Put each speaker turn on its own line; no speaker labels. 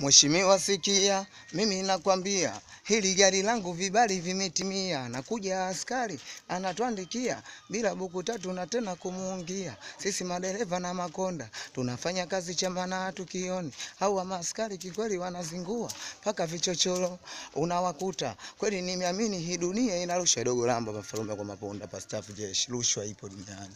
Mheshimiwa sikia, mimi nakwambia hili gari langu vibali vimetimia, nakuja askari anatuandikia bila buku tatu na tena kumuungia. Sisi madereva na makonda tunafanya kazi chama na hatukioni. Hawa maaskari kikweli wanazingua mpaka vichochoro unawakuta. Kweli nimeamini hii dunia inarusha dogo lamba mafarume kwa mapunda pastafu jeshi, rushwa ipo duniani.